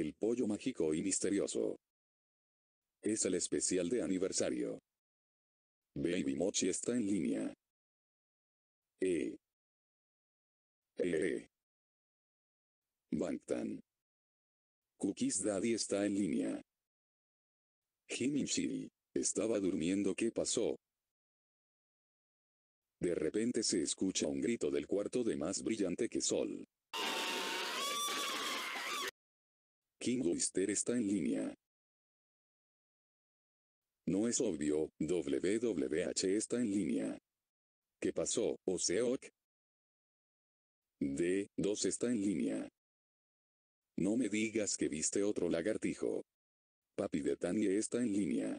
El pollo mágico y misterioso. Es el especial de aniversario. Baby Mochi está en línea. E. E. e. Bangtan. Cookies Daddy está en línea. Jimmy Estaba durmiendo. ¿Qué pasó? De repente se escucha un grito del cuarto de más brillante que sol. King Wister está en línea. No es obvio, WWH está en línea. ¿Qué pasó, Oseok? D2 está en línea. No me digas que viste otro lagartijo. Papi de Tania está en línea.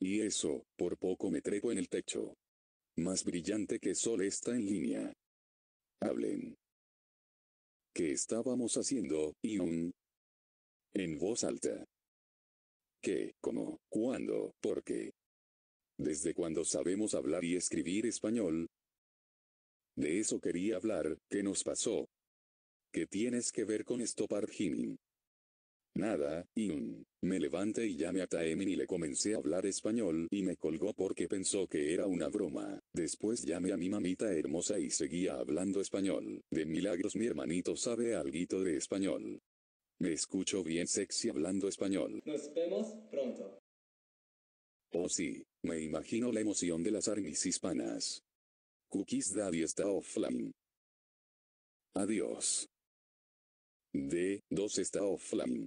Y eso, por poco me trepo en el techo. Más brillante que sol está en línea. Hablen. ¿Qué estábamos haciendo, y un... en voz alta. ¿Qué, cómo, cuándo, por qué? ¿Desde cuándo sabemos hablar y escribir español? De eso quería hablar, ¿qué nos pasó? ¿Qué tienes que ver con esto, Jimin? nada, y un. Me levanté y llamé a Taemin y le comencé a hablar español y me colgó porque pensó que era una broma. Después llamé a mi mamita hermosa y seguía hablando español. De milagros mi hermanito sabe algo de español. Me escucho bien sexy hablando español. Nos vemos pronto. Oh sí, me imagino la emoción de las armis hispanas. Cookies Daddy está offline. Adiós. D2 está offline.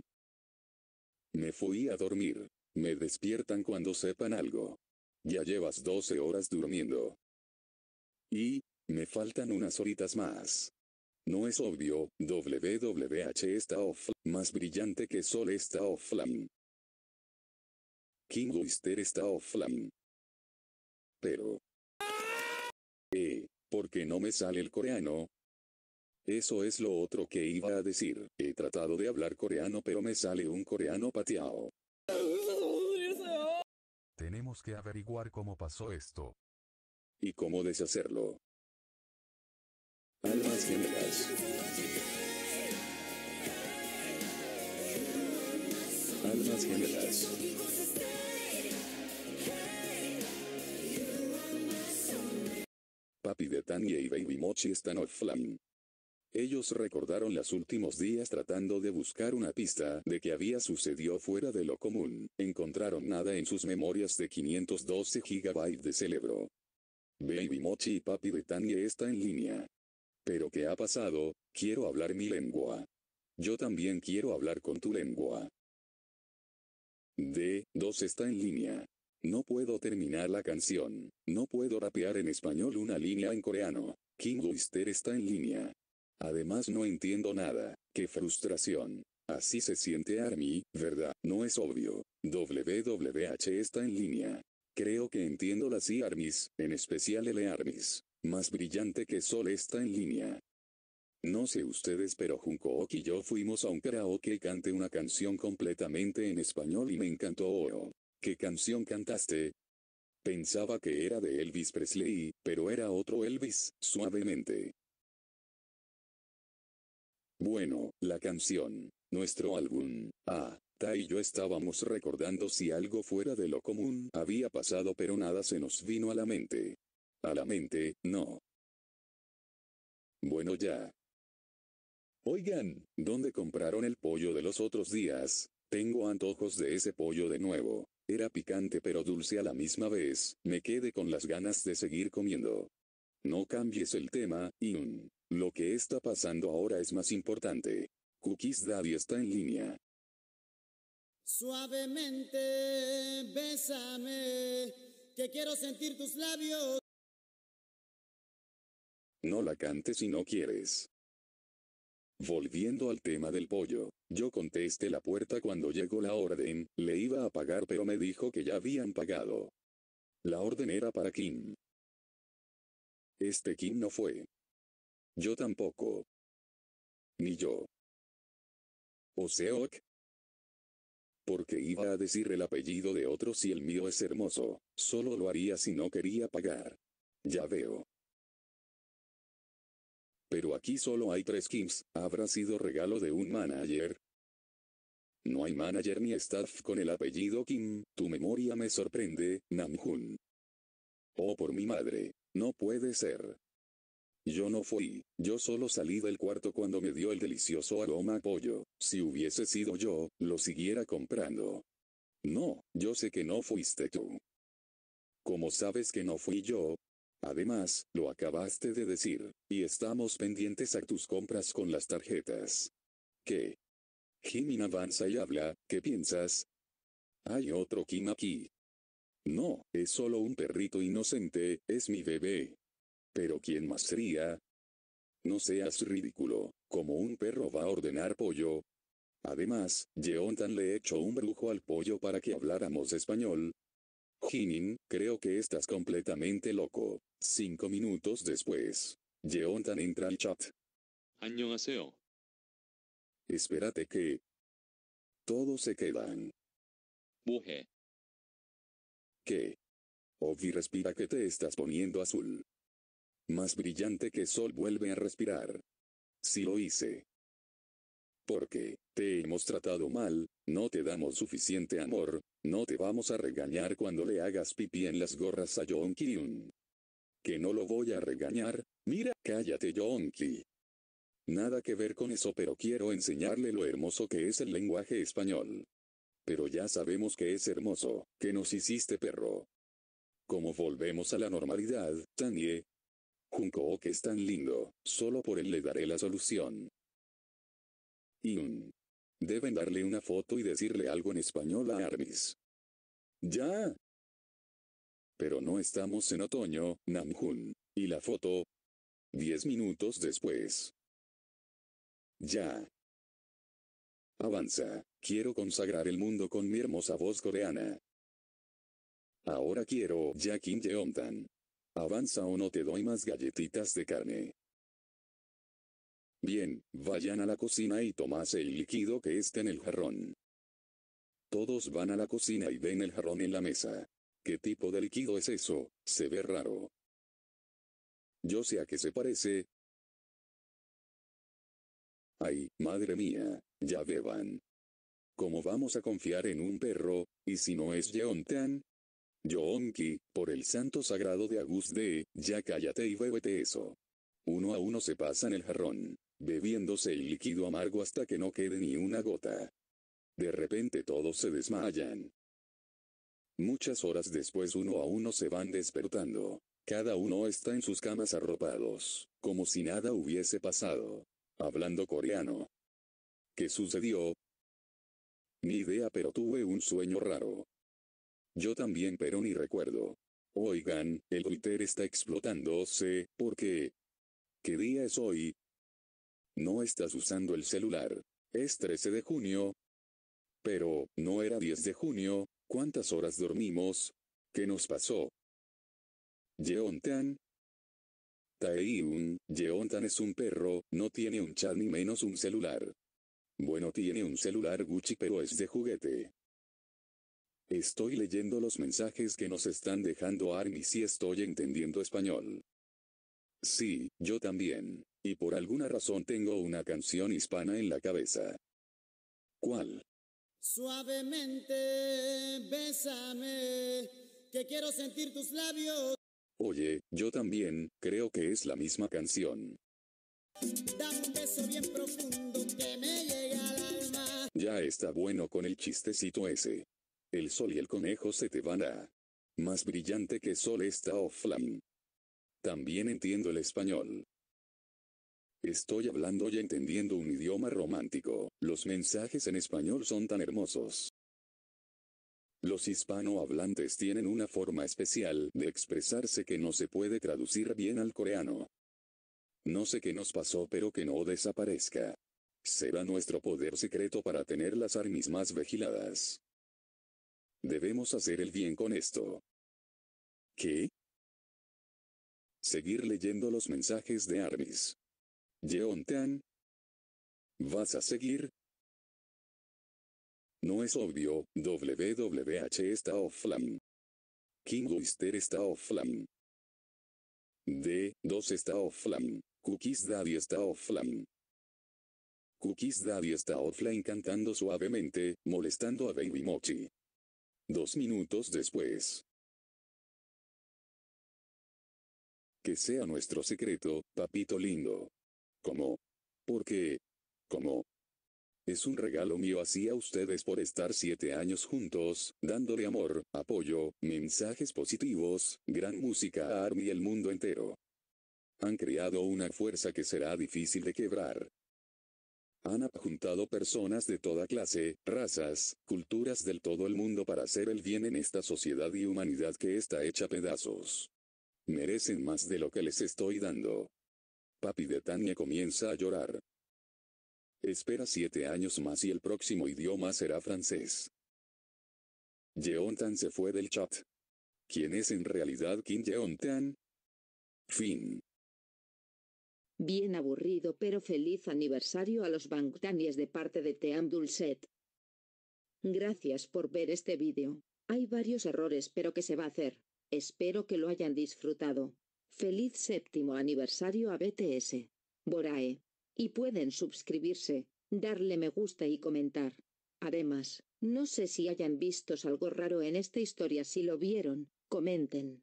Me fui a dormir. Me despiertan cuando sepan algo. Ya llevas 12 horas durmiendo. Y, me faltan unas horitas más. No es obvio, WWH está offline. más brillante que Sol está offline. King Wister está offline. Pero... Eh, ¿por qué no me sale el coreano? Eso es lo otro que iba a decir. He tratado de hablar coreano pero me sale un coreano pateado. Tenemos que averiguar cómo pasó esto. Y cómo deshacerlo. Almas gemelas. Almas gemelas. Papi de Tanya y Baby Mochi están offline. Ellos recordaron los últimos días tratando de buscar una pista de que había sucedido fuera de lo común, encontraron nada en sus memorias de 512 GB de cerebro. Baby Mochi y Papi Tanye está en línea. Pero ¿qué ha pasado? Quiero hablar mi lengua. Yo también quiero hablar con tu lengua. D2 está en línea. No puedo terminar la canción. No puedo rapear en español una línea en coreano. King Wister está en línea. Además no entiendo nada, qué frustración. Así se siente Army, ¿verdad? No es obvio. WWH está en línea. Creo que entiendo las sí Armis, en especial le Armis. Más brillante que Sol está en línea. No sé ustedes pero Junko y yo fuimos a un karaoke y canté una canción completamente en español y me encantó. oro. ¿Qué canción cantaste? Pensaba que era de Elvis Presley, pero era otro Elvis, suavemente. Bueno, la canción. Nuestro álbum. Ah. Ta y yo estábamos recordando si algo fuera de lo común había pasado pero nada se nos vino a la mente. A la mente, no. Bueno ya. Oigan, ¿dónde compraron el pollo de los otros días? Tengo antojos de ese pollo de nuevo. Era picante pero dulce a la misma vez, me quedé con las ganas de seguir comiendo. No cambies el tema, Yun que está pasando ahora es más importante. Cookies Daddy está en línea. Suavemente, bésame, que quiero sentir tus labios. No la cantes si no quieres. Volviendo al tema del pollo, yo contesté la puerta cuando llegó la orden, le iba a pagar pero me dijo que ya habían pagado. La orden era para Kim. Este Kim no fue, yo tampoco. Ni yo. O Seok, Porque iba a decir el apellido de otro si el mío es hermoso, solo lo haría si no quería pagar. Ya veo. Pero aquí solo hay tres Kims, habrá sido regalo de un manager. No hay manager ni staff con el apellido Kim, tu memoria me sorprende, Namjoon. Oh por mi madre, no puede ser. Yo no fui, yo solo salí del cuarto cuando me dio el delicioso aroma a pollo, si hubiese sido yo, lo siguiera comprando. No, yo sé que no fuiste tú. ¿Cómo sabes que no fui yo? Además, lo acabaste de decir, y estamos pendientes a tus compras con las tarjetas. ¿Qué? Jimin avanza y habla, ¿qué piensas? Hay otro Kim aquí. No, es solo un perrito inocente, es mi bebé. Pero ¿quién más sería? No seas ridículo, como un perro va a ordenar pollo. Además, Yeontan le echó un brujo al pollo para que habláramos español. Jinin, creo que estás completamente loco. Cinco minutos después, Yeontan entra al chat. Año aseo. Espérate que... Todos se quedan. Buje. ¿Qué? Ovi respira que te estás poniendo azul. Más brillante que sol vuelve a respirar. Si lo hice. Porque, te hemos tratado mal, no te damos suficiente amor, no te vamos a regañar cuando le hagas pipí en las gorras a John Que no lo voy a regañar, mira, cállate John Nada que ver con eso pero quiero enseñarle lo hermoso que es el lenguaje español. Pero ya sabemos que es hermoso, que nos hiciste perro. Como volvemos a la normalidad, Tanie, Junko oh, es tan lindo, solo por él le daré la solución. Yun. Deben darle una foto y decirle algo en español a Armis. ¡Ya! Pero no estamos en otoño, Namjoon. ¿Y la foto? Diez minutos después. Ya. Avanza. Quiero consagrar el mundo con mi hermosa voz coreana. Ahora quiero ya Kim Avanza o no te doy más galletitas de carne. Bien, vayan a la cocina y tomase el líquido que está en el jarrón. Todos van a la cocina y ven el jarrón en la mesa. ¿Qué tipo de líquido es eso? Se ve raro. Yo sé a qué se parece. Ay, madre mía, ya beban. ¿Cómo vamos a confiar en un perro, y si no es Yeontan? Yoonki, por el santo sagrado de Agus de, ya cállate y bébete eso. Uno a uno se pasan el jarrón, bebiéndose el líquido amargo hasta que no quede ni una gota. De repente todos se desmayan. Muchas horas después uno a uno se van despertando. Cada uno está en sus camas arropados, como si nada hubiese pasado. Hablando coreano. ¿Qué sucedió? Ni idea pero tuve un sueño raro. Yo también pero ni recuerdo. Oigan, el Twitter está explotándose, ¿por qué? ¿Qué día es hoy? No estás usando el celular. Es 13 de junio. Pero, ¿no era 10 de junio? ¿Cuántas horas dormimos? ¿Qué nos pasó? Yeontan. Taeyun, tan es un perro, no tiene un chat ni menos un celular. Bueno tiene un celular Gucci pero es de juguete. Estoy leyendo los mensajes que nos están dejando ARMY si estoy entendiendo español. Sí, yo también. Y por alguna razón tengo una canción hispana en la cabeza. ¿Cuál? Suavemente, bésame, que quiero sentir tus labios. Oye, yo también, creo que es la misma canción. beso bien profundo que me al alma. Ya está bueno con el chistecito ese el sol y el conejo se te van a. Más brillante que sol está offline. También entiendo el español. Estoy hablando y entendiendo un idioma romántico, los mensajes en español son tan hermosos. Los hispanohablantes tienen una forma especial de expresarse que no se puede traducir bien al coreano. No sé qué nos pasó pero que no desaparezca. Será nuestro poder secreto para tener las armas más vigiladas. Debemos hacer el bien con esto. ¿Qué? Seguir leyendo los mensajes de Armis. tan ¿Vas a seguir? No es obvio, WWH está offline. King Wister está offline. D2 está offline. Cookies Daddy está offline. Cookies Daddy está offline cantando suavemente, molestando a Baby Mochi. Dos minutos después. Que sea nuestro secreto, papito lindo. ¿Cómo? ¿Por qué? ¿Cómo? Es un regalo mío hacia ustedes por estar siete años juntos, dándole amor, apoyo, mensajes positivos, gran música a Army y el mundo entero. Han creado una fuerza que será difícil de quebrar. Han apuntado personas de toda clase, razas, culturas del todo el mundo para hacer el bien en esta sociedad y humanidad que está hecha pedazos. Merecen más de lo que les estoy dando. Papi de Tania comienza a llorar. Espera siete años más y el próximo idioma será francés. Jeontan se fue del chat. ¿Quién es en realidad Kim Jeontan? Fin. Bien aburrido pero feliz aniversario a los Bangtanies de parte de Team Dulcet. Gracias por ver este vídeo. Hay varios errores pero que se va a hacer. Espero que lo hayan disfrutado. Feliz séptimo aniversario a BTS. Borae. Y pueden suscribirse, darle me gusta y comentar. Además, no sé si hayan visto algo raro en esta historia si lo vieron, comenten.